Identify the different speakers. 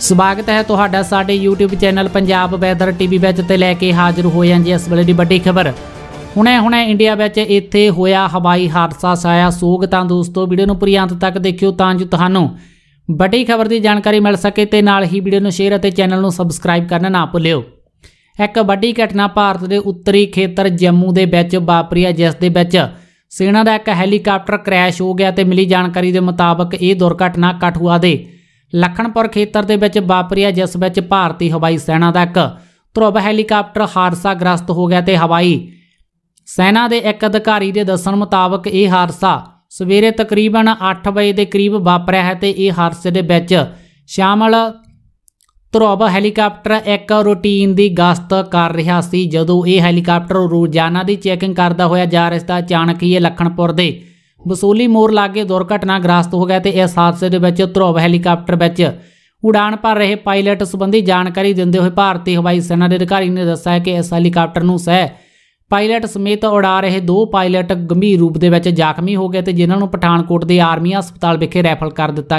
Speaker 1: ਸਵਾਗਤ ਹੈ ਤੁਹਾਡਾ ਸਾਡੇ YouTube channel Punjab weather TV ਵਿੱਚ ਤੇ ਲੈ ਕੇ ਹਾਜ਼ਰ ਹੋਏ ਹਾਂ ਜੀ ਇਸ ਵੇਲੇ ਦੀ ਵੱਡੀ ਖਬਰ ਹੁਣੇ ਹੁਣੇ ਇੰਡੀਆ ਵਿੱਚ ਇੱਥੇ ਹੋਇਆ ਹਵਾਈ ਹਾਦਸਾ ਸਾਇਆ ਸੋਗ ਤਾਂ ਦੋਸਤੋ ਵੀਡੀਓ ਨੂੰ ਪੂਰੀ ਅੰਤ ਤੱਕ ਦੇਖਿਓ ਤਾਂ ਜੋ ਤੁਹਾਨੂੰ ਵੱਡੀ ਖਬਰ ਦੀ ਜਾਣਕਾਰੀ ਮਿਲ ਸਕੇ ਤੇ ਨਾਲ ਹੀ ਵੀਡੀਓ ਨੂੰ ਸ਼ੇਅਰ ਅਤੇ ਚੈਨਲ ਨੂੰ ਸਬਸਕ੍ਰਾਈਬ ਕਰਨਾ ਨਾ ਭੁੱਲਿਓ ਇੱਕ ਵੱਡੀ ਘਟਨਾ ਭਾਰਤ ਦੇ ਉੱਤਰੀ ਖੇਤਰ ਜੰਮੂ ਦੇ ਵਿੱਚ ਵਾਪਰੀ ਹੈ ਜਿਸ ਦੇ ਵਿੱਚ ਸੈਨਾ ਦਾ ਇੱਕ ਹੈਲੀਕਾਪਟਰ ਕ੍ਰੈਸ਼ ਹੋ ਗਿਆ ਤੇ ਮਿਲੀ ਜਾਣਕਾਰੀ ਦੇ ਮੁਤਾਬਕ ਇਹ ਦੁਰਘਟਨਾ ਕਠੂਆ ਦੇ ਲਖਣਪੁਰ ਖੇਤਰ ਦੇ ਵਿੱਚ ਵਾਪਰਿਆ ਜਿਸ ਵਿੱਚ ਭਾਰਤੀ ਹਵਾਈ ਸੈਨਾ ਦਾ ਇੱਕ ਧਰੁਵ ਹੈਲੀਕਾਪਟਰ ਹਾਦਸਾ ਗ੍ਰਸਤ ਹੋ ਗਿਆ ਤੇ ਹਵਾਈ ਸੈਨਾ ਦੇ ਇੱਕ ਅਧਿਕਾਰੀ ਦੇ ਦੱਸਣ ਮੁਤਾਬਕ ਇਹ ਹਾਦਸਾ ਸਵੇਰੇ ਤਕਰੀਬਨ 8 ਵਜੇ ਦੇ ਕਰੀਬ ਵਾਪਰਿਆ ਹੈ ਤੇ ਇਹ ਹਾਦਸੇ ਦੇ ਵਿੱਚ ਸ਼ਾਮਲ ਧਰੁਵ ਹੈਲੀਕਾਪਟਰ ਇੱਕ ਰੂਟੀਨ ਦੀ ਗਸ਼ਤ ਕਰ ਰਿਹਾ ਸੀ ਜਦੋਂ ਇਹ ਹੈਲੀਕਾਪਟਰ ਰੋਜ਼ਾਨਾ ਦੀ ਚੈਕਿੰਗ ਕਰਦਾ ਹੋਇਆ ਜਾ ਰਿਹਾ ਸੀ ਤਾਂ ਅਚਾਨਕ ਹੀ ਇਹ ਲਖਣਪੁਰ ਦੇ ਬਸੋਲੀ ਮੋਰ ਲਾਗੇ ਗ੍ਰਸਤ ਹੋ ਗਿਆ ਤੇ ਇਸ ਹਾਦਸੇ ਦੇ ਵਿੱਚ ਧਰੋਵ ਹੈਲੀਕਾਪਟਰ ਵਿੱਚ ਉਡਾਨ ਭਰ ਰਹੇ ਪਾਇਲਟ ਸੰਬੰਧੀ ਜਾਣਕਾਰੀ ਦਿੰਦੇ ਹੋਏ ਭਾਰਤੀ ਹਵਾਈ ਸੈਨਾ ਦੇ ਅਧਿਕਾਰੀ ਨੇ ਦੱਸਿਆ ਹੈ ਕਿ ਇਸ ਹੈਲੀਕਾਪਟਰ ਨੂੰ ਸਹਿ ਪਾਇਲਟ ਸਮੇਤ ਉਡਾ ਰਹੇ ਦੋ ਪਾਇਲਟ ਗੰਭੀਰ ਰੂਪ ਦੇ ਵਿੱਚ ਜ਼ਖਮੀ ਹੋ ਗਏ ਤੇ ਜਿਨ੍ਹਾਂ ਨੂੰ ਪਠਾਨਕੋਟ ਦੇ ਆਰਮੀ ਹਸਪਤਾਲ ਵਿਖੇ ਰੈਫਰ ਕਰ ਦਿੱਤਾ